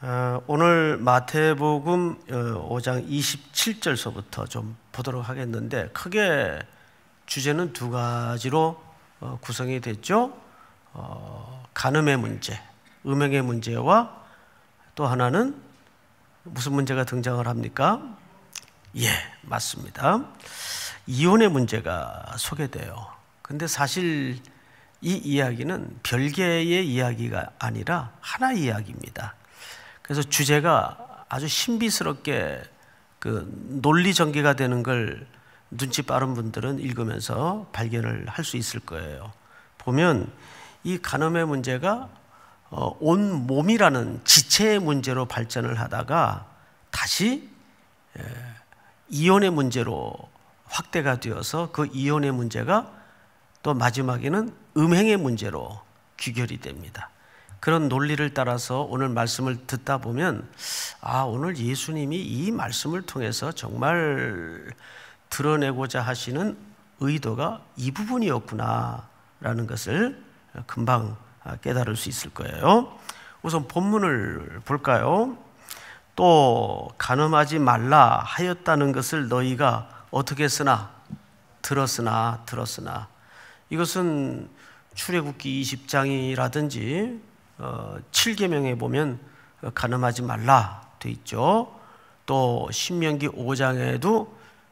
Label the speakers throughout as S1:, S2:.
S1: 어, 오늘 마태복음 5장 어, 27절서부터 좀 보도록 하겠는데 크게 주제는 두 가지로 어, 구성이 됐죠. 간음의 문제, 음행의 문제와 또 하나는 무슨 문제가 등장을 합니까? 예, 맞습니다. 이혼의 문제가 소개돼요. 근데 사실 이 이야기는 별개의 이야기가 아니라 하나 이야기입니다. 그래서 주제가 아주 신비스럽게 그 논리 전개가 되는 걸 눈치 빠른 분들은 읽으면서 발견을 할 수 있을 거예요. 보면 이 간음의 문제가 어, 온 몸이라는 지체의 문제로 발전을 하다가 다시 예, 이혼의 문제로 확대가 되어서 그 이혼의 문제가 또 마지막에는 음행의 문제로 귀결이 됩니다. 그런 논리를 따라서 오늘 말씀을 듣다 보면 아, 오늘 예수님이 이 말씀을 통해서 정말 드러내고자 하시는 의도가 이 부분이었구나라는 것을 금방 깨달을 수 있을 거예요. 우선 본문을 볼까요? 또 가늠하지 말라 하였다는 것을 너희가 어떻게 쓰나 들었으나 들었으나 이것은 출애굽기 20장이라든지 7계명에 어, 보면 어, 가늠하지 말라 돼 있죠. 또 신명기 5장에도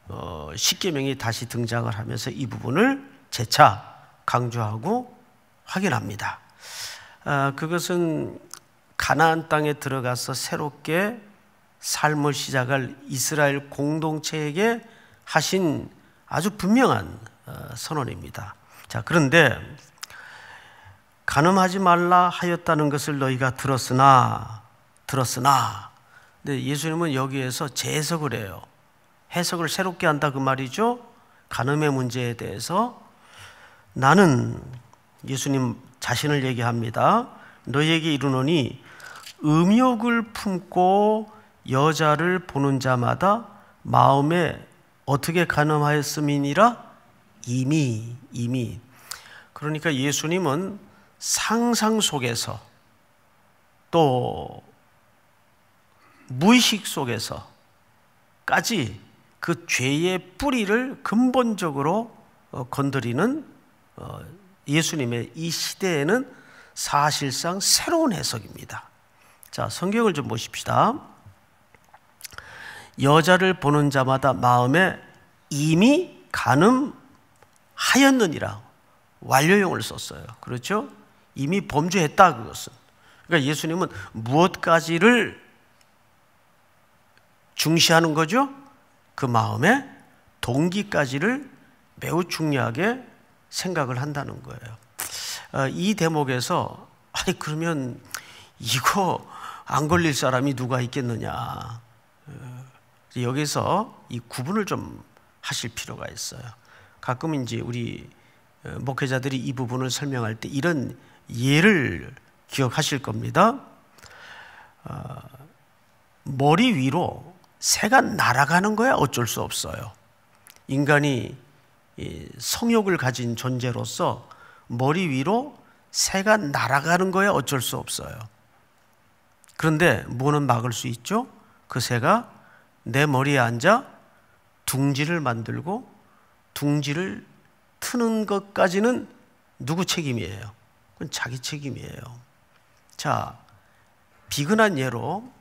S1: 어, 십계명이 다시 등장을 하면서 이 부분을 재차 강조하고 확인합니다. 아, 그것은 가나안 땅에 들어가서 새롭게 삶을 시작할 이스라엘 공동체에게 하신 아주 분명한 선언입니다. 자, 그런데 가늠하지 말라 하였다는 것을 너희가 들었으나 들었으나 근데 예수님은 여기에서 재해석을 해요. 해석을 새롭게 한다 그 말이죠. 가늠의 문제에 대해서 나는 예수님 자신을 얘기합니다. 너희에게 이르노니 음욕을 품고 여자를 보는 자마다 마음에 어떻게 가늠하였음이니라 이미 이미 그러니까 예수님은 상상 속에서 또 무의식 속에서까지 그 죄의 뿌리를 근본적으로 어, 건드리는 어, 예수님의 이 시대에는 사실상 새로운 해석입니다. 자, 성경을 좀 보십시다. 여자를 보는 자마다 마음에 이미 가늠하였느니라 완료용을 썼어요. 그렇죠? 이미 범죄했다 그것은. 그러니까 예수님은 무엇까지를 중시하는 거죠? 그 마음의 동기까지를 매우 중요하게 생각을 한다는 거예요. 어, 이 대목에서 아니 그러면 이거 안 걸릴 사람이 누가 있겠느냐. 어, 여기서 이 구분을 좀 하실 필요가 있어요. 가끔 이제 우리 어, 목회자들이 이 부분을 설명할 때 이런 예를 기억하실 겁니다. 어, 머리 위로 새가 날아가는 거야 어쩔 수 없어요. 인간이 성욕을 가진 존재로서 머리 위로 새가 날아가는 거야 어쩔 수 없어요. 그런데 뭐는 막을 수 있죠? 그 새가 내 머리에 앉아 둥지를 만들고 둥지를 트는 것까지는 누구 책임이에요? 그건 자기 책임이에요. 자, 비근한 예로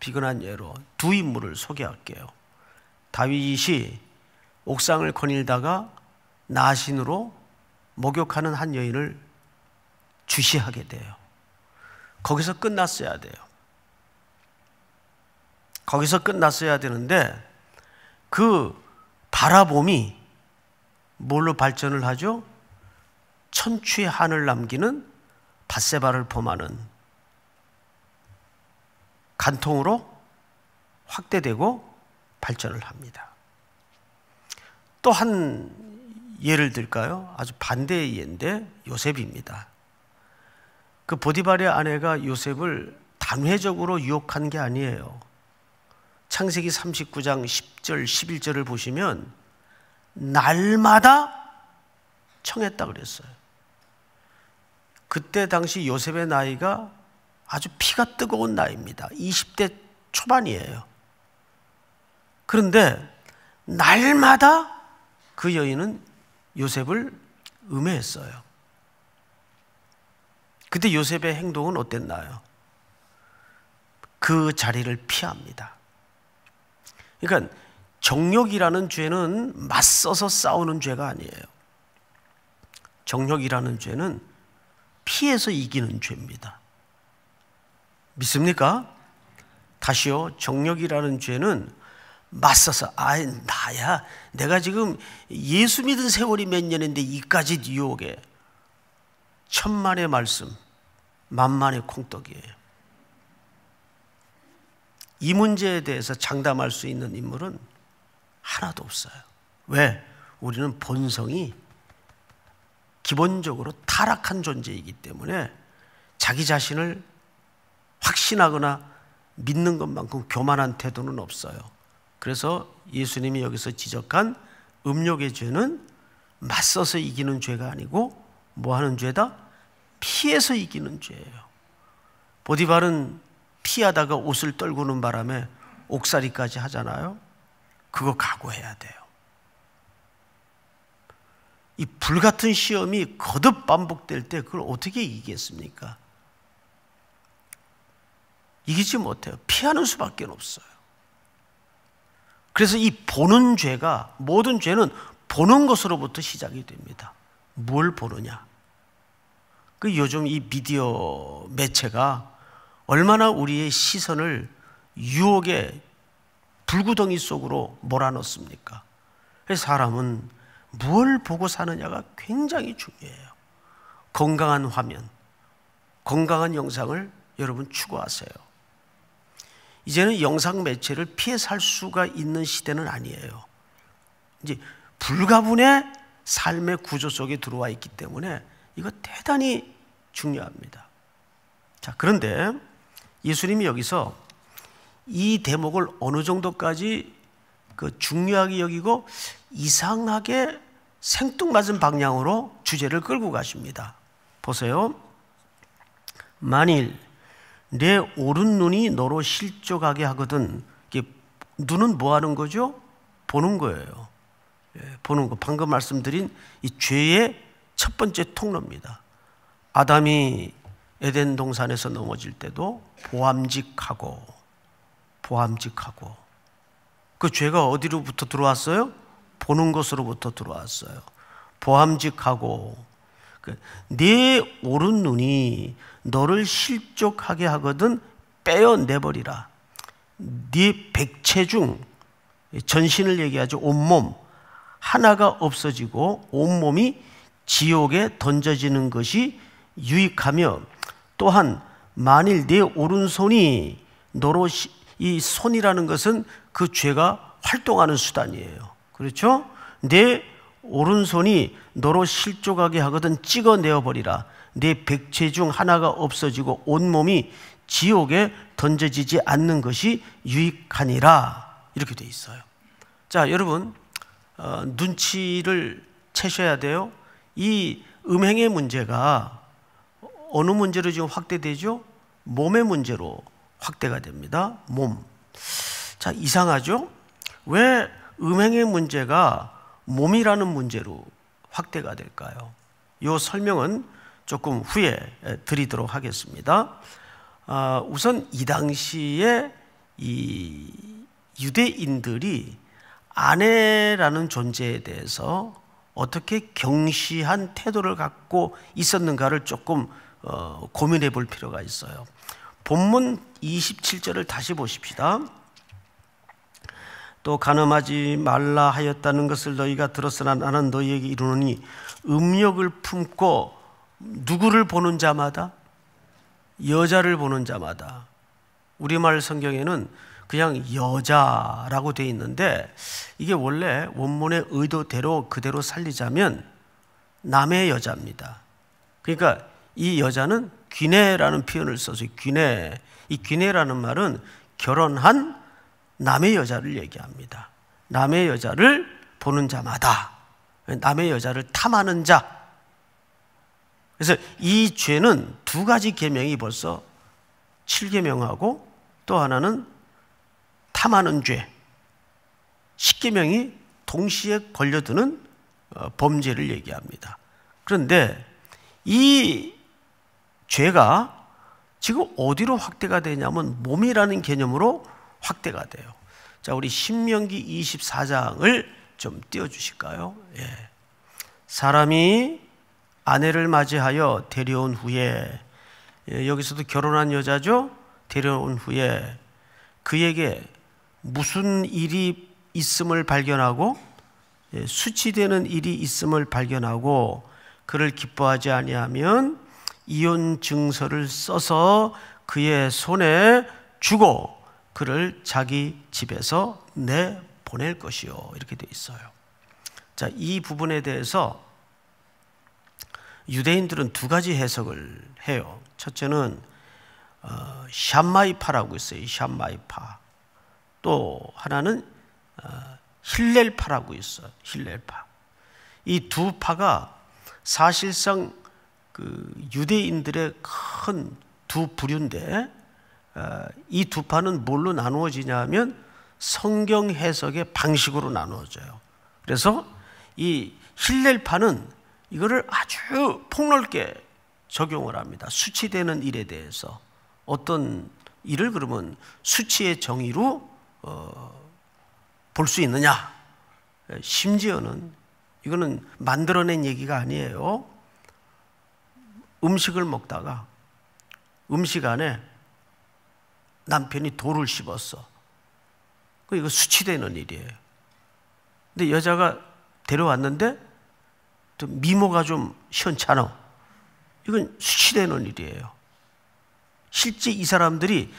S1: 비근한 예로 두 인물을 소개할게요. 다윗이 옥상을 거닐다가 나신으로 목욕하는 한 여인을 주시하게 돼요. 거기서 끝났어야 돼요. 거기서 끝났어야 되는데 그 바라봄이 뭘로 발전을 하죠? 천추의 한을 남기는 바세바를 범하는 간통으로 확대되고 발전을 합니다. 또 한 예를 들까요? 아주 반대의 예인데 요셉입니다. 그 보디발의 아내가 요셉을 단회적으로 유혹한 게 아니에요. 창세기 39장 10절, 11절을 보시면 날마다 청했다 그랬어요. 그때 당시 요셉의 나이가 아주 피가 뜨거운 나이입니다. 20대 초반이에요. 그런데 날마다 그 여인은 요셉을 음해했어요. 그때 요셉의 행동은 어땠나요? 그 자리를 피합니다. 그러니까 정욕이라는 죄는 맞서서 싸우는 죄가 아니에요. 정욕이라는 죄는 피해서 이기는 죄입니다. 믿습니까? 다시요. 정력이라는 죄는 맞서서 아 나야 내가 지금 예수 믿은 세월이 몇 년인데 이까지 뉴욕에 천만의 말씀 만만의 콩떡이에요. 이 문제에 대해서 장담할 수 있는 인물은 하나도 없어요. 왜? 우리는 본성이 기본적으로 타락한 존재이기 때문에 자기 자신을 확신하거나 믿는 것만큼 교만한 태도는 없어요. 그래서 예수님이 여기서 지적한 음욕의 죄는 맞서서 이기는 죄가 아니고 뭐 하는 죄다? 피해서 이기는 죄예요. 보디발은 피하다가 옷을 떨구는 바람에 옥살이까지 하잖아요. 그거 각오해야 돼요. 이 불같은 시험이 거듭 반복될 때 그걸 어떻게 이기겠습니까? 이기지 못해요. 피하는 수밖에 없어요. 그래서 이 보는 죄가 모든 죄는 보는 것으로부터 시작이 됩니다. 뭘 보느냐? 그 요즘 이 미디어 매체가 얼마나 우리의 시선을 유혹의 불구덩이 속으로 몰아넣습니까? 사람은 뭘 보고 사느냐가 굉장히 중요해요. 건강한 화면, 건강한 영상을 여러분 추구하세요. 이제는 영상 매체를 피해 살 수가 있는 시대는 아니에요. 이제 불가분의 삶의 구조 속에 들어와 있기 때문에 이거 대단히 중요합니다. 자, 그런데 예수님이 여기서 이 대목을 어느 정도까지 그 중요하게 여기고 이상하게 생뚱맞은 방향으로 주제를 끌고 가십니다. 보세요. 만일 내 오른 눈이 너로 실족하게 하거든 눈은 뭐 하는 거죠? 보는 거예요. 예, 보는 거. 방금 말씀드린 이 죄의 첫 번째 통로입니다. 아담이 에덴 동산에서 넘어질 때도 보암직하고 보암직하고 그 죄가 어디로부터 들어왔어요? 보는 것으로부터 들어왔어요. 보함직하고 그 네 오른 눈이 너를 실족하게 하거든 빼어내버리라. 네 백체 중 전신을 얘기하죠. 온몸 하나가 없어지고 온몸이 지옥에 던져지는 것이 유익하며 또한 만일 네 오른손이 너로 이 손이라는 것은 그 죄가 활동하는 수단이에요. 그렇죠? 내 오른손이 너로 실족하게 하거든 찍어내어 버리라. 내 백체 중 하나가 없어지고 온몸이 지옥에 던져지지 않는 것이 유익하니라. 이렇게 돼 있어요. 자, 여러분 어, 눈치를 채셔야 돼요. 이 음행의 문제가 어느 문제로 지금 확대되죠? 몸의 문제로 확대가 됩니다. 몸. 자, 이상하죠? 왜 음행의 문제가 몸이라는 문제로 확대가 될까요? 이 설명은 조금 후에 드리도록 하겠습니다. 아, 우선 이 당시에 이 유대인들이 아내라는 존재에 대해서 어떻게 경시한 태도를 갖고 있었는가를 조금 어, 고민해 볼 필요가 있어요. 본문 27절을 다시 보십시다. 또 가늠하지 말라 하였다는 것을 너희가 들었으나 나는 너희에게 이루느니 음욕을 품고 누구를 보는 자마다 여자를 보는 자마다 우리말 성경에는 그냥 여자라고 돼 있는데 이게 원래 원문의 의도대로 그대로 살리자면 남의 여자입니다. 그러니까 이 여자는 귀내라는 표현을 써서 귀내 이 귀내라는 말은 결혼한 남의 여자를 얘기합니다. 남의 여자를 보는 자마다 남의 여자를 탐하는 자. 그래서 이 죄는 두 가지 계명이 벌써 7계명하고 또 하나는 탐하는 죄. 10계명이 동시에 걸려드는 어, 범죄를 얘기합니다. 그런데 이 죄가 지금 어디로 확대가 되냐면 몸이라는 개념으로 확대가 돼요. 자, 우리 신명기 24장을 좀 띄워 주실까요? 예. 사람이 아내를 맞이하여 데려온 후에 예, 여기서도 결혼한 여자죠. 데려온 후에 그에게 무슨 일이 있음을 발견하고 예, 수치되는 일이 있음을 발견하고 그를 기뻐하지 아니하면 이혼 증서를 써서 그의 손에 주고 그를 자기 집에서 내 보낼 것이요. 이렇게 돼 있어요. 자, 이 부분에 대해서 유대인들은 두 가지 해석을 해요. 첫째는 어, 샴마이파라고 있어요. 샴마이파. 또 하나는 어, 힐렐파라고 있어요. 힐렐파. 이 두 파가 사실상 그 유대인들의 큰 두 부류인데 아, 이두 판은 뭘로 나누어지냐면 성경 해석의 방식으로 나누어져요. 그래서 이 힐렐파는 이거를 아주 폭넓게 적용을 합니다. 수치되는 일에 대해서 어떤 일을 그러면 수치의 정의로 어, 볼수 있느냐? 심지어는 이거는 만들어낸 얘기가 아니에요. 음식을 먹다가 음식 안에 남편이 돌을 씹었어. 그 이거 수치되는 일이에요. 근데 여자가 데려왔는데 좀 미모가 좀 시원찮아. 이건 수치되는 일이에요. 실제 이 사람들이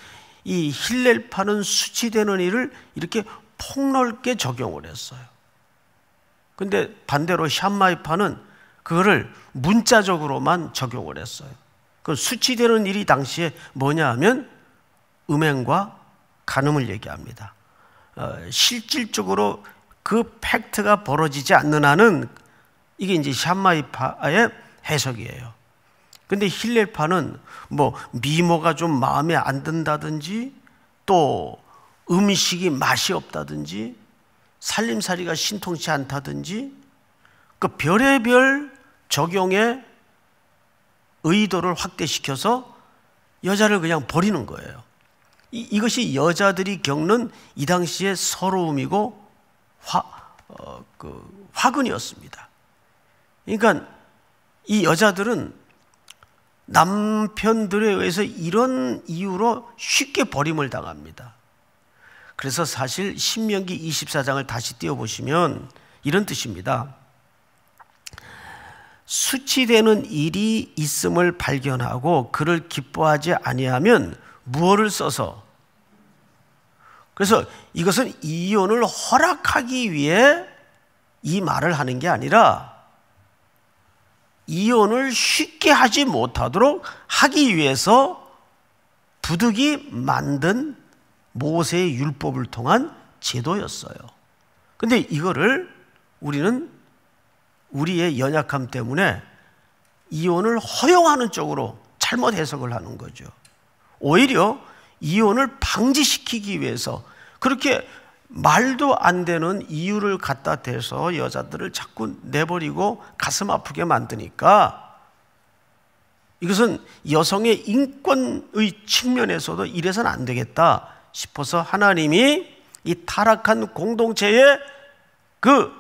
S1: 이 힐렐 파는 수치되는 일을 이렇게 폭넓게 적용을 했어요. 근데 반대로 샴마이파는 그거를 문자적으로만 적용을 했어요. 그 수치되는 일이 당시에 뭐냐 하면 음행과 간음을 얘기합니다. 어, 실질적으로 그 팩트가 벌어지지 않는 한은 이게 이제 샴마이파의 해석이에요. 근데 힐렐파는 뭐 미모가 좀 마음에 안 든다든지 또 음식이 맛이 없다든지 살림살이가 신통치 않다든지 그 별의별 적용의 의도를 확대시켜서 여자를 그냥 버리는 거예요. 이, 것이 여자들이 겪는 이 당시의 서러움이고 화, 어, 그 화근이었습니다. 그러니까 이 여자들은 남편들에 의해서 이런 이유로 쉽게 버림을 당합니다. 그래서 사실 신명기 24장을 다시 띄워보시면 이런 뜻입니다. 수치되는 일이 있음을 발견하고 그를 기뻐하지 아니하면 무엇을 써서 그래서 이것은 이혼을 허락하기 위해 이 말을 하는 게 아니라 이혼을 쉽게 하지 못하도록 하기 위해서 부득이 만든 모세의 율법을 통한 제도였어요. 근데 이거를 우리는 우리의 연약함 때문에 이혼을 허용하는 쪽으로 잘못 해석을 하는 거죠. 오히려 이혼을 방지시키기 위해서 그렇게 말도 안 되는 이유를 갖다 대서 여자들을 자꾸 내버리고 가슴 아프게 만드니까 이것은 여성의 인권의 측면에서도 이래선 안 되겠다 싶어서 하나님이 이 타락한 공동체의 그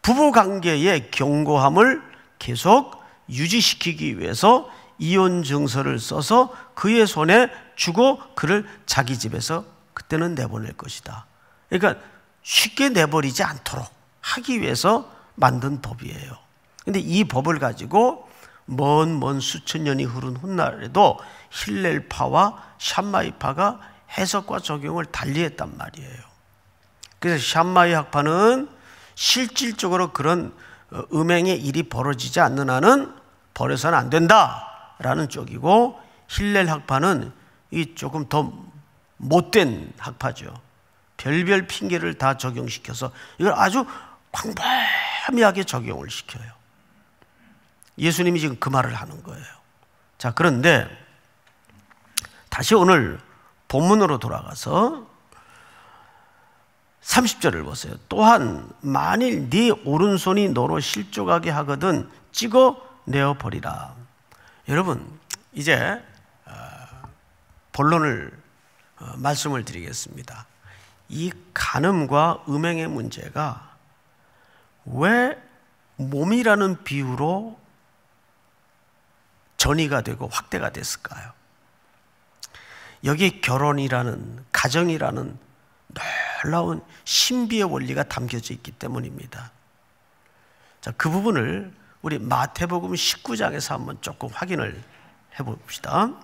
S1: 부부 관계의 경고함을 계속 유지시키기 위해서 이혼 증서를 써서 그의 손에 주고 그를 자기 집에서 그때는 내보낼 것이다. 그러니까 쉽게 내버리지 않도록 하기 위해서 만든 법이에요. 근데 이 법을 가지고 먼 먼 수천 년이 흐른 훗날에도 힐렐파와 샴마이파가 해석과 적용을 달리했단 말이에요. 그래서 샴마이 학파는 실질적으로 그런 어, 음행의 일이 벌어지지 않는 한은 버려서는 안 된다. 라는 쪽이고 힐렐 학파는 이 조금 더 못된 학파죠. 별별 핑계를 다 적용시켜서 이걸 아주 광범위하게 적용을 시켜요. 예수님이 지금 그 말을 하는 거예요. 자, 그런데 다시 오늘 본문으로 돌아가서 30절을 보세요. 또한 만일 네 오른손이 너로 실족하게 하거든 찍어 내어 버리라. 여러분 이제 어, 본론을 어, 말씀을 드리겠습니다. 이 간음과 음행의 문제가 왜 몸이라는 비유로 전이가 되고 확대가 됐을까요? 여기 결혼이라는 가정이라는 놀라운 신비의 원리가 담겨져 있기 때문입니다. 자, 그 부분을 우리 마태복음 19장에서 한번 조금 확인을 해봅시다.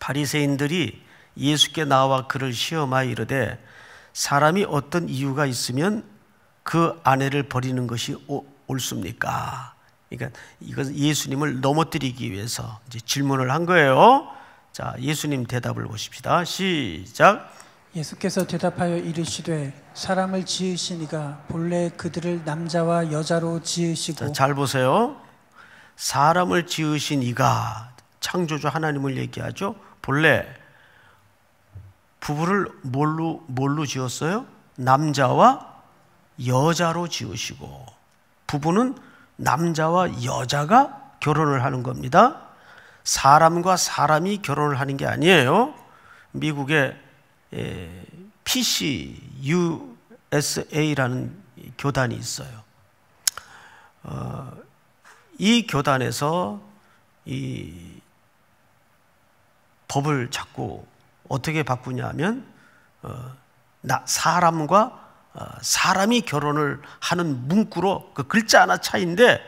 S1: 바리새인들이 예수께 나와 그를 시험하여 이르되 사람이 어떤 이유가 있으면 그 아내를 버리는 것이 옳습니까? 그러니까 이것 예수님을 넘어뜨리기 위해서 질문을 한 거예요. 자, 예수님 대답을 보십시다. 시작.
S2: 예수께서 대답하여 이르시되 사람을 지으시니가 본래 그들을 남자와 여자로 지으시고 자, 잘
S1: 보세요.
S2: 사람을
S1: 지으신 이가 창조주 하나님을 얘기하죠. 본래 부부를 뭘로 뭘로 지었어요? 남자와 여자로 지으시고 부부는 남자와 여자가 결혼을 하는 겁니다. 사람과 사람이 결혼을 하는 게 아니에요. 미국의 예, PCUSA라는 교단이 있어요. 어, 이 교단에서 이 법을 자꾸 어떻게 바꾸냐면 어, 나 사람과 어, 사람이 결혼을 하는 문구로 그 글자 하나 차인데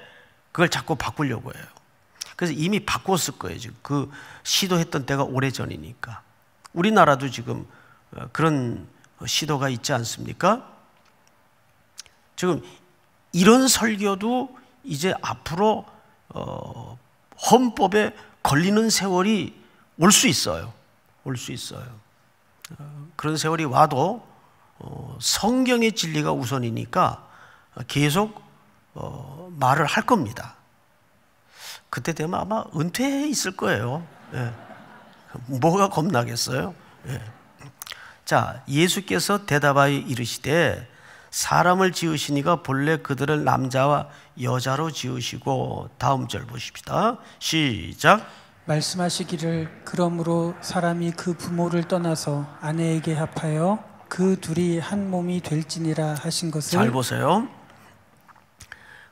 S1: 그걸 자꾸 바꾸려고 해요. 그래서 이미 바꿨을 거예요. 지금 그 시도했던 때가 오래 전이니까. 우리나라도 지금 어, 그런 시도가 있지 않습니까? 지금 이런 설교도 이제 앞으로 어, 헌법에 걸리는 세월이 올 수 있어요. 올 수 있어요. 어, 그런 세월이 와도 어, 성경의 진리가 우선이니까 계속 어, 말을 할 겁니다. 그때 되면 아마 은퇴해 있을 거예요. 예. 뭐가 겁나겠어요? 예. 자, 예수께서 대답하여 이르시되 사람을 지으시니가 본래 그들을 남자와 여자로 지으시고 다음 절 보십시다. 시작.
S2: 말씀하시기를 그러므로 사람이 그 부모를 떠나서 아내에게 합하여 그 둘이 한 몸이 될지니라 하신 것을 잘
S1: 보세요.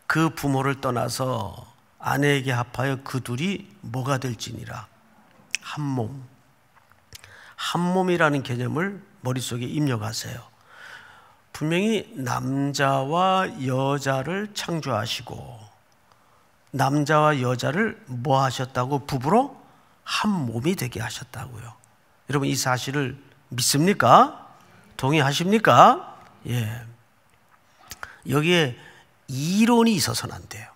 S1: 그 부모를 떠나서 아내에게 합하여 그 둘이 뭐가 될지니라 한 몸. 한 몸이라는 개념을 머릿속에 입력하세요. 분명히 남자와 여자를 창조하시고 남자와 여자를 뭐 하셨다고 부부로 한 몸이 되게 하셨다고요. 여러분 이 사실을 믿습니까? 동의하십니까? 예. 여기에 이론이 있어서는 안 돼요.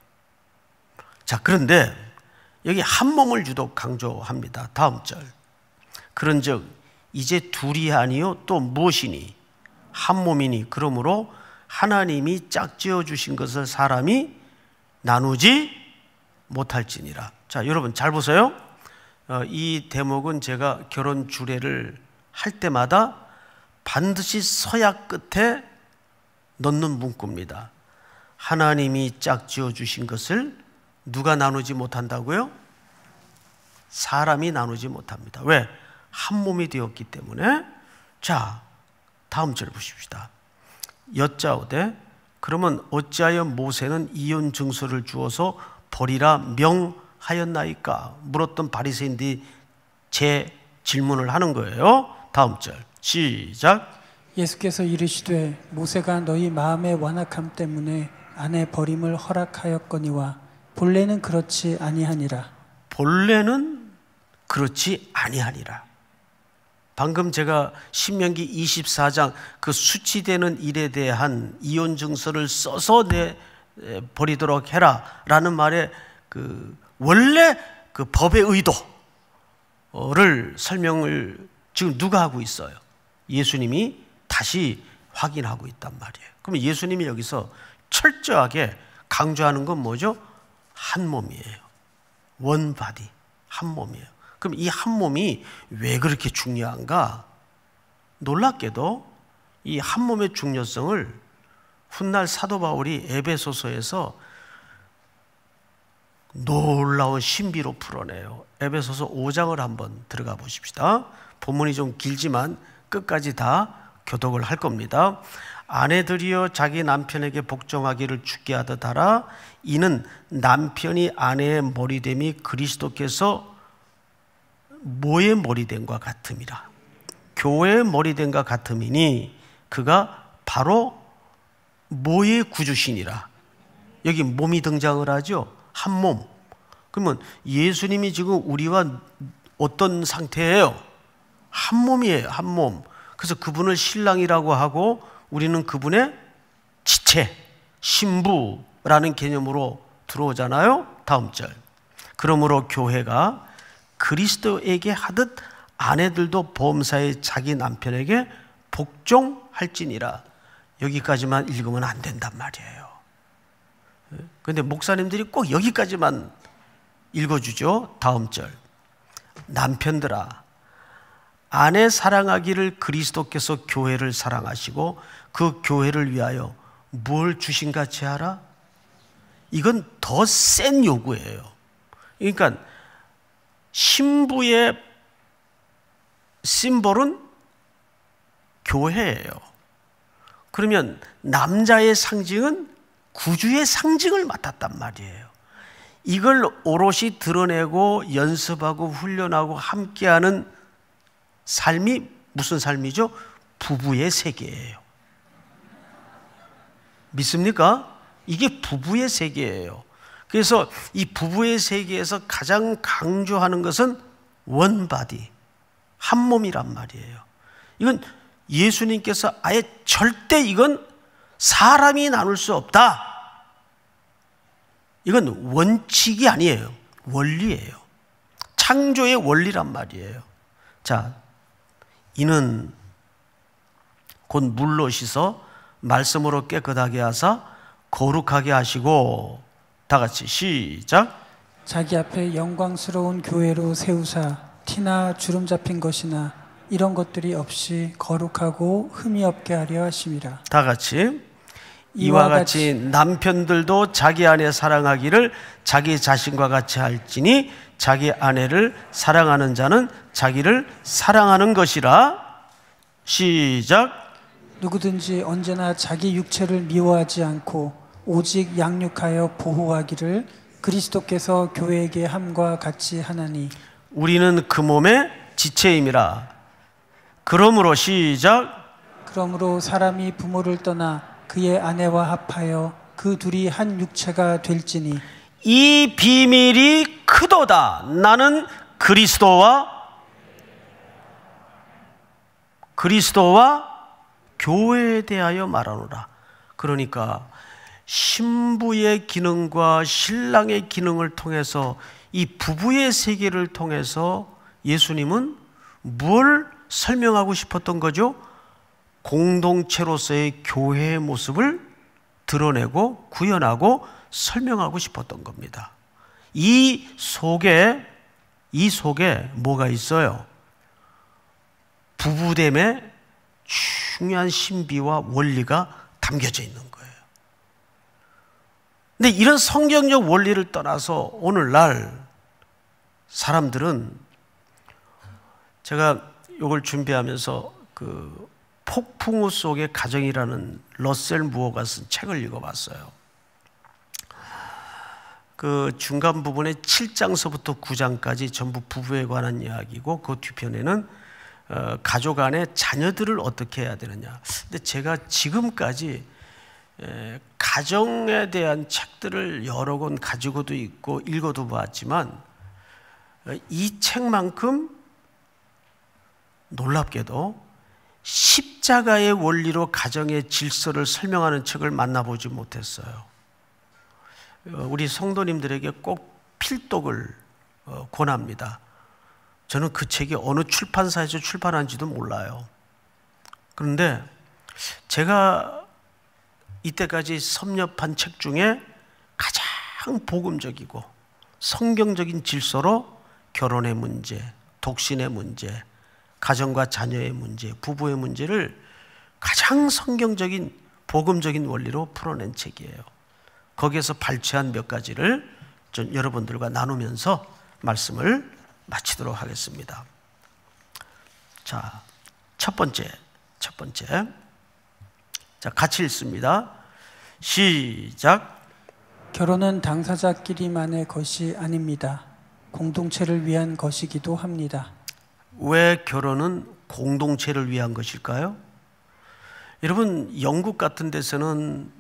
S1: 자, 그런데 여기 한 몸을 유독 강조합니다. 다음 절. 그런즉 이제 둘이 아니요 또 무엇이니 한 몸이니 그러므로 하나님이 짝지어 주신 것을 사람이 나누지 못할지니라. 자, 여러분 잘 보세요. 어, 이 대목은 제가 결혼 주례를 할 때마다 반드시 서약 끝에 넣는 문구입니다. 하나님이 짝지어 주신 것을 누가 나누지 못한다고요? 사람이 나누지 못합니다. 왜? 한 몸이 되었기 때문에 자 다음 절 보십시다. 여자오되 그러면 어찌하여 모세는 이혼 증서를 주어서 버리라 명하였나이까 물었던 바리새인들이 제 질문을 하는 거예요. 다음 절 시작.
S2: 예수께서 이르시되 모세가 너희 마음의 완악함 때문에 아내 버림을 허락하였거니와 본래는 그렇지 아니하니라.
S1: 본래는 그렇지 아니하니라. 방금 제가 신명기 24장 그 수치되는 일에 대한 이혼 증서를 써서 내 버리도록 해라라는 말에 그 원래 그 법의 의도를 설명을 지금 누가 하고 있어요? 예수님이 다시 확인하고 있단 말이에요. 그러면 예수님이 여기서 철저하게 강조하는 건 뭐죠? 한 몸이에요. 원 바디, 한 몸이에요. 그럼 이 한 몸이 왜 그렇게 중요한가? 놀랍게도 이 한 몸의 중요성을 훗날 사도 바울이 에베소서에서 놀라운 신비로 풀어내요. 에베소서 5장을 한번 들어가 보십시다. 본문이 좀 길지만 끝까지 다 교독을 할 겁니다. 아내들이여 자기 남편에게 복종하기를 죽게 하듯 하라 이는 남편이 아내의 머리됨이 그리스도께서 뭐의 머리된과 같음이라. 교회의 머리된과 같음이니 그가 바로 뭐의 구주신이라. 여기 몸이 등장을 하죠. 한 몸. 그러면 예수님이 지금 우리와 어떤 상태예요? 한 몸이에요. 한 몸. 그래서 그분을 신랑이라고 하고 우리는 그분의 지체, 신부라는 개념으로 들어오잖아요. 다음 절. 그러므로 교회가 그리스도에게 하듯 아내들도 보험사의 자기 남편에게 복종할지니라. 여기까지만 읽으면 안 된단 말이에요. 근데 목사님들이 꼭 여기까지만 읽어주죠. 다음 절. 남편들아, 아내 사랑하기를 그리스도께서 교회를 사랑하시고 그 교회를 위하여 뭘 주신같이 하라? 이건 더 센 요구예요. 그러니까 신부의 심벌은 교회예요. 그러면 남자의 상징은 구주의 상징을 맡았단 말이에요. 이걸 오롯이 드러내고 연습하고 훈련하고 함께하는 삶이 무슨 삶이죠? 부부의 세계예요. 믿습니까? 이게 부부의 세계예요. 그래서 이 부부의 세계에서 가장 강조하는 것은 원바디, 한 몸이란 말이에요. 이건 예수님께서 아예 절대 이건 사람이 나눌 수 없다. 이건 원칙이 아니에요. 원리예요. 창조의 원리란 말이에요. 자, 이는 곧 물로 씻어 말씀으로 깨끗하게 하사 거룩하게 하시고 다 같이 시작.
S2: 자기 앞에 영광스러운 교회로 세우사 티나 주름 잡힌 것이나 이런 것들이 없이 거룩하고 흠이 없게 하려 하심이라.
S1: 다 같이 이와 같이 남편들도 자기 아내 사랑하기를 자기 자신과 같이 할지니 자기 아내를 사랑하는 자는 자기를 사랑하는 것이라. 시작.
S2: 누구든지 언제나 자기 육체를 미워하지 않고 오직 양육하여 보호하기를 그리스도께서 교회에게 함과 같이 하나니
S1: 우리는 그 몸의 지체임이라 그러므로 시작
S2: 그러므로 사람이 부모를 떠나 그의 아내와 합하여 그 둘이 한 육체가 될지니 이 비밀이
S1: 크도다 나는 그리스도와 그리스도와 교회에 대하여 말하노라 그러니까 신부의 기능과 신랑의 기능을 통해서 이 부부의 세계를 통해서 예수님은 뭘 설명하고 싶었던 거죠? 공동체로서의 교회의 모습을 드러내고 구현하고 설명하고 싶었던 겁니다. 이 속에 이 속에 뭐가 있어요? 부부됨의 중요한 신비와 원리가 담겨져 있는 거예요. 근데 이런 성경적 원리를 떠나서 오늘날 사람들은 제가 이걸 준비하면서 그 폭풍우 속의 가정이라는 러셀 무어가 쓴 책을 읽어봤어요. 그 중간 부분에 7장서부터 9장까지 전부 부부에 관한 이야기고 그 뒤편에는 어, 가족 안에 자녀들을 어떻게 해야 되느냐. 근데 제가 지금까지 예, 가정에 대한 책들을 여러 권 가지고도 있고 읽어도 보았지만 어, 이 책만큼 놀랍게도 십자가의 원리로 가정의 질서를 설명하는 책을 만나보지 못했어요. 어, 우리 성도님들에게 꼭 필독을 어, 권합니다. 저는 그 책이 어느 출판사에서 출판한지도 몰라요. 그런데 제가 이때까지 섭렵한 책 중에 가장 복음적이고 성경적인 질서로 결혼의 문제, 독신의 문제, 가정과 자녀의 문제, 부부의 문제를 가장 성경적인 복음적인 원리로 풀어낸 책이에요. 거기에서 발췌한 몇 가지를 좀 여러분들과 나누면서 말씀을 마치도록 하겠습니다. 자,
S2: 첫 번째, 첫 번째. 자, 같이 읽습니다. 시작. 결혼은 당사자끼리만의 것이 아닙니다. 공동체를 위한 것이기도 합니다.
S1: 왜 결혼은 공동체를 위한 것일까요? 여러분, 영국 같은 데서는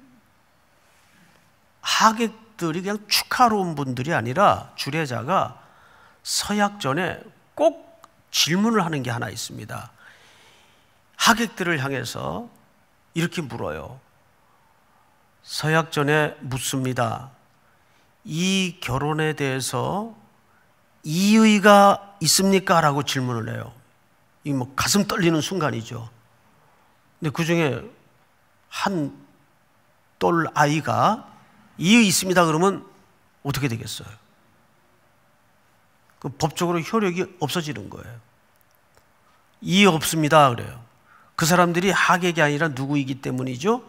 S1: 하객들이 그냥 축하로 온 분들이 아니라 주례자가 서약 전에 꼭 질문을 하는 게 하나 있습니다. 하객들을 향해서 이렇게 물어요. 서약전에 묻습니다. 이 결혼에 대해서 이의가 있습니까? 라고 질문을 해요. 이 뭐 가슴 떨리는 순간이죠. 근데 그 중에 한 똘 아이가 이의 있습니다. 그러면 어떻게 되겠어요? 그 법적으로 효력이 없어지는 거예요. 이의 없습니다. 그래요. 그 사람들이 하객이 아니라 누구이기 때문이죠?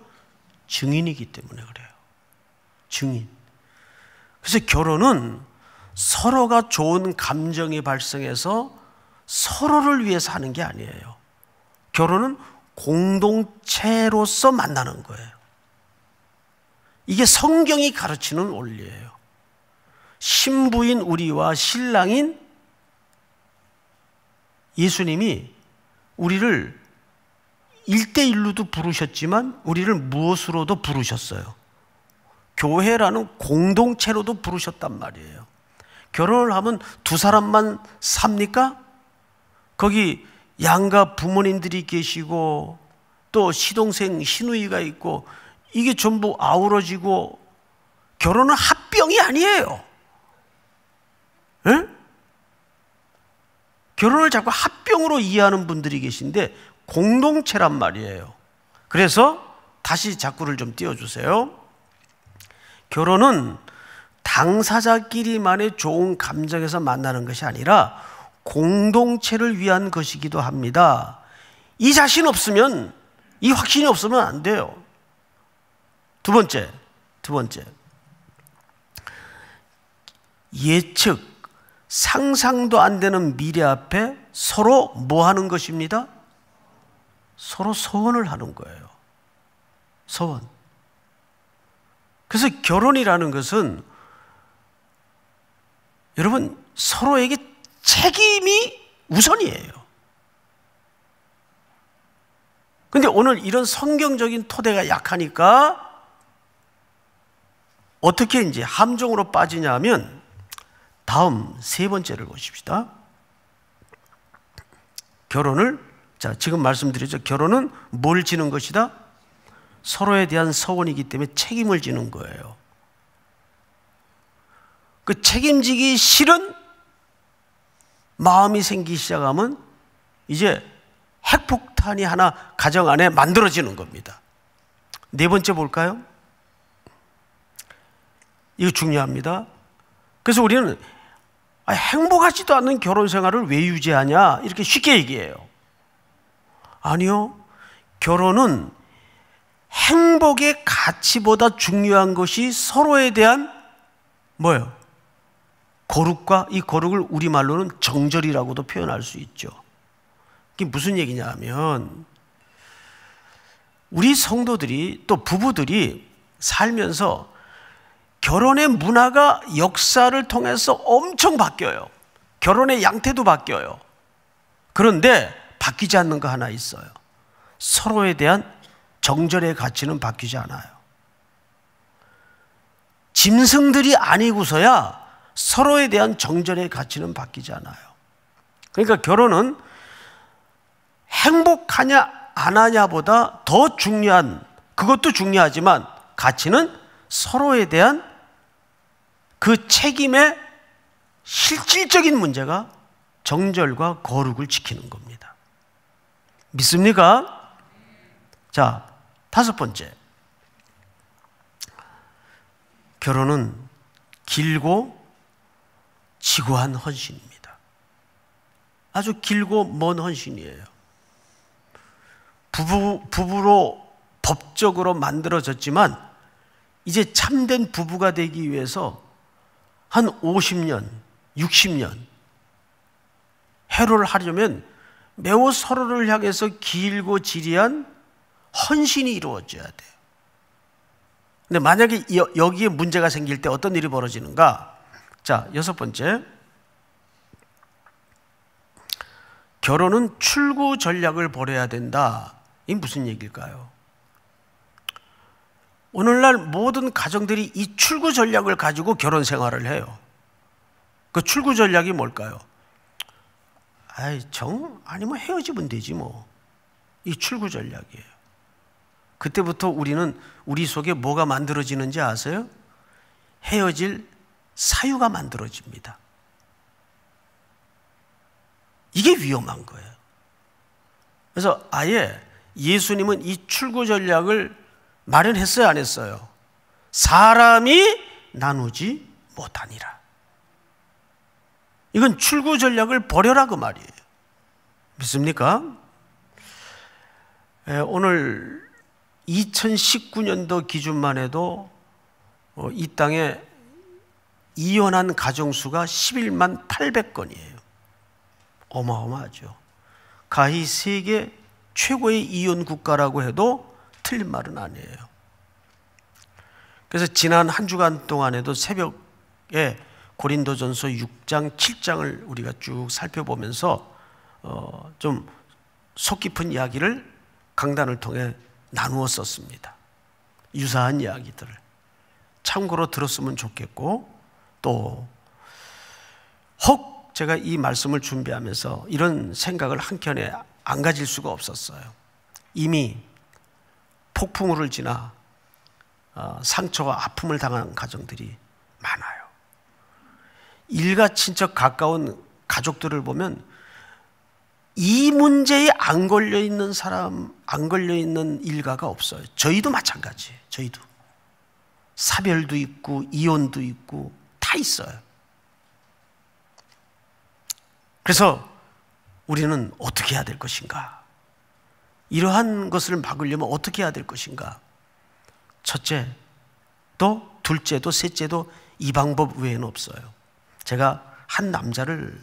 S1: 증인이기 때문에 그래요. 증인. 그래서 결혼은 서로가 좋은 감정이 발생해서 서로를 위해서 하는 게 아니에요. 결혼은 공동체로서 만나는 거예요. 이게 성경이 가르치는 원리예요. 신부인 우리와 신랑인 예수님이 우리를 일대일로도 부르셨지만 우리를 무엇으로도 부르셨어요. 교회라는 공동체로도 부르셨단 말이에요. 결혼을 하면 두 사람만 삽니까? 거기 양가 부모님들이 계시고 또 시동생 시누이가 있고 이게 전부 아우러지고 결혼은 합병이 아니에요. 에? 예? 결혼을 자꾸 합병으로 이해하는 분들이 계신데 공동체란 말이에요. 그래서 다시 자꾸를 좀 띄워주세요. 결혼은 당사자끼리만의 좋은 감정에서 만나는 것이 아니라 공동체를 위한 것이기도 합니다. 이 자신 없으면, 이 확신이 없으면 안 돼요. 두 번째, 두 번째. 예측, 상상도 안 되는 미래 앞에 서로 뭐 하는 것입니다? 서로 서원을 하는 거예요. 서원 그래서 결혼이라는 것은 여러분 서로에게 책임이 우선이에요. 근데 오늘 이런 성경적인 토대가 약하니까 어떻게 이제 함정으로 빠지냐면 다음 세 번째를 보십시다. 결혼을 자, 지금 말씀드렸죠. 결혼은 뭘 지는 것이다? 서로에 대한 서원이기 때문에 책임을 지는 거예요. 그 책임지기 싫은 마음이 생기기 시작하면 이제 핵폭탄이 하나 가정 안에 만들어지는 겁니다. 네 번째 볼까요? 이거 중요합니다. 그래서 우리는 행복하지도 않는 결혼 생활을 왜 유지하냐 이렇게 쉽게 얘기해요. 아니요. 결혼은 행복의 가치보다 중요한 것이 서로에 대한 뭐예요? 거룩과 이 거룩을 우리말로는 정절이라고도 표현할 수 있죠. 이게 무슨 얘기냐 하면 우리 성도들이 또 부부들이 살면서 결혼의 문화가 역사를 통해서 엄청 바뀌어요. 결혼의 양태도 바뀌어요. 그런데 바뀌지 않는 거 하나 있어요. 서로에 대한 정절의 가치는 바뀌지 않아요. 짐승들이 아니고서야 서로에 대한 정절의 가치는 바뀌지 않아요. 그러니까 결혼은 행복하냐 안 하냐보다 더 중요한 그것도 중요하지만 가치는 서로에 대한 그 책임의 실질적인 문제가 정절과 거룩을 지키는 겁니다. 믿습니까? 자, 다섯 번째. 결혼은 길고 지구한 헌신입니다. 아주 길고 먼 헌신이에요. 부부, 부부로 법적으로 만들어졌지만 이제 참된 부부가 되기 위해서 한 50년, 60년 해로를 하려면 매우 서로를 향해서 길고 지리한 헌신이 이루어져야 돼요. 근데 만약에 여기에 문제가 생길 때 어떤 일이 벌어지는가? 자, 여섯 번째. 결혼은 출구 전략을 벌여야 된다. 이 무슨 얘기일까요? 오늘날 모든 가정들이 이 출구 전략을 가지고 결혼 생활을 해요. 그 출구 전략이 뭘까요? 아이, 정? 아니면 뭐 헤어지면 되지 뭐. 이 출구 전략이에요. 그때부터 우리는 우리 속에 뭐가 만들어지는지 아세요? 헤어질 사유가 만들어집니다. 이게 위험한 거예요. 그래서 아예 예수님은 이 출구 전략을 마련했어요, 안 했어요? 사람이 나누지 못하니라. 이건 출구 전략을 버려라 그 말이에요. 믿습니까? 예, 오늘 2019년도 기준만 해도 어, 이 땅에 이혼한 가정수가 11만 800건이에요. 어마어마하죠. 가히 세계 최고의 이혼 국가라고 해도 틀린 말은 아니에요. 그래서 지난 한 주간 동안에도 새벽에 고린도전서 6장 7장을 우리가 쭉 살펴보면서 어, 좀속 깊은 이야기를 강단을 통해 나누었었습니다. 유사한 이야기들을 참고로 들었으면 좋겠고 또 혹 제가 이 말씀을 준비하면서 이런 생각을 한켠에 안 가질 수가 없었어요. 이미 폭풍우를 지나 어, 상처와 아픔을 당한 가정들이 많아요. 일가 친척 가까운 가족들을 보면 이 문제에 안 걸려 있는 사람, 안 걸려 있는 일가가 없어요. 저희도 마찬가지예요. 저희도 사별도 있고 이혼도 있고 다 있어요. 그래서 우리는 어떻게 해야 될 것인가? 이러한 것을 막으려면 어떻게 해야 될 것인가? 첫째, 또 둘째도 셋째도 이 방법 외에는 없어요. 제가 한 남자를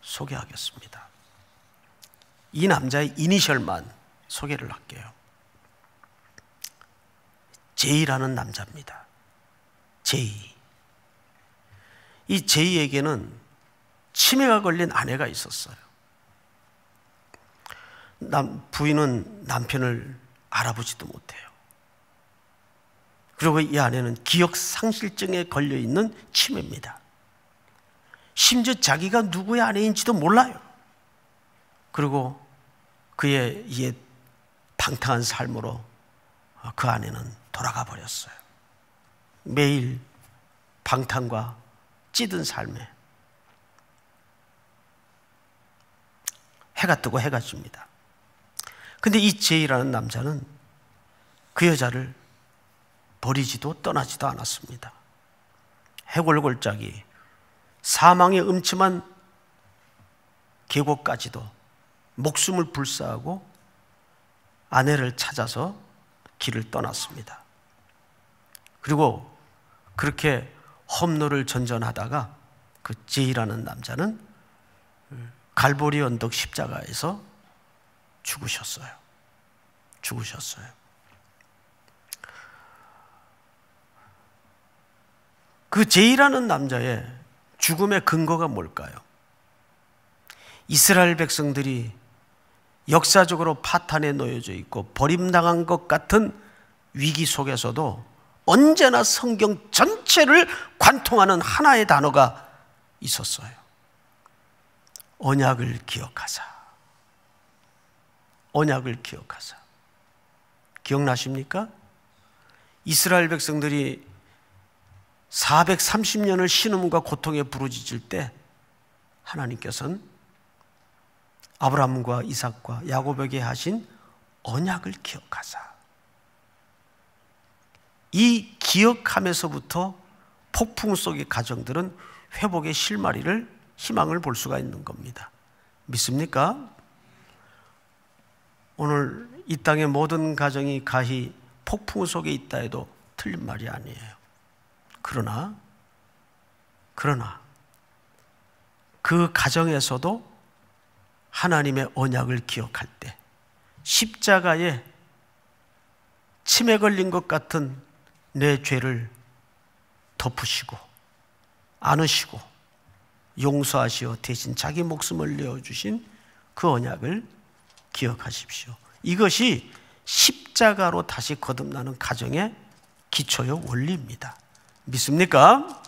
S1: 소개하겠습니다. 이 남자의 이니셜만 소개를 할게요. 제라는 남자입니다. 제이. 이에게는 치매가 걸린 아내가 있었어요. 남, 부인은 남편을 알아보지도 못해요. 그리고 이 아내는 기억상실증에 걸려있는 치매입니다. 심지어 자기가 누구의 아내인지도 몰라요. 그리고 그의 옛 방탕한 삶으로 그 아내는 돌아가 버렸어요. 매일 방탕과 찌든 삶에 해가 뜨고 해가 집니다. 근데 이 제이라는 남자는 그 여자를 버리지도 떠나지도 않았습니다. 해골골짜기 사망의 음침한 계곡까지도 목숨을 불사하고 아내를 찾아서 길을 떠났습니다. 그리고 그렇게 험로를 전전하다가 그 제이라는 남자는 갈보리 언덕 십자가에서 죽으셨어요. 죽으셨어요. 그 제이라는 남자의 죽음의 근거가 뭘까요? 이스라엘 백성들이 역사적으로 파탄에 놓여져 있고 버림당한 것 같은 위기 속에서도 언제나 성경 전체를 관통하는 하나의 단어가 있었어요. 언약을 기억하사. 언약을 기억하사. 기억나십니까? 이스라엘 백성들이 430년을 신음과 고통에 부르짖을 때 하나님께서는 아브라함과 이삭과 야곱에게 하신 언약을 기억하사 이 기억함에서부터 폭풍 속의 가정들은 회복의 실마리를 희망을 볼 수가 있는 겁니다. 믿습니까? 오늘 이 땅의 모든 가정이 가히 폭풍 속에 있다 해도 틀린 말이 아니에요. 그러나, 그러나, 그 가정에서도 하나님의 언약을 기억할 때, 십자가에 침에 걸린 것 같은 내 죄를 덮으시고, 안으시고, 용서하시어 대신 자기 목숨을 내어주신 그 언약을 기억하십시오. 이것이 십자가로 다시 거듭나는 가정의 기초의 원리입니다. 믿습니까?